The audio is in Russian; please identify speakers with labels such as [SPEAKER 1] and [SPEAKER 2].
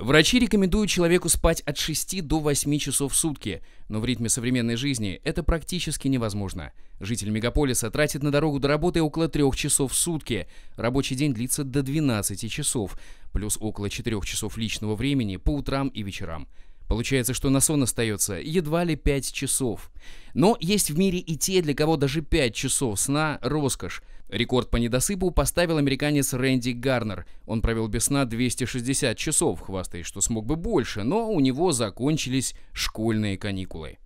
[SPEAKER 1] Врачи рекомендуют человеку спать от 6 до 8 часов в сутки, но в ритме современной жизни это практически невозможно. Житель мегаполиса тратит на дорогу до работы около 3 часов в сутки, рабочий день длится до 12 часов, плюс около 4 часов личного времени по утрам и вечерам. Получается, что на сон остается едва ли 5 часов. Но есть в мире и те, для кого даже 5 часов сна – роскошь. Рекорд по недосыпу поставил американец Рэнди Гарнер. Он провел без сна 260 часов, хвастаясь, что смог бы больше, но у него закончились школьные каникулы.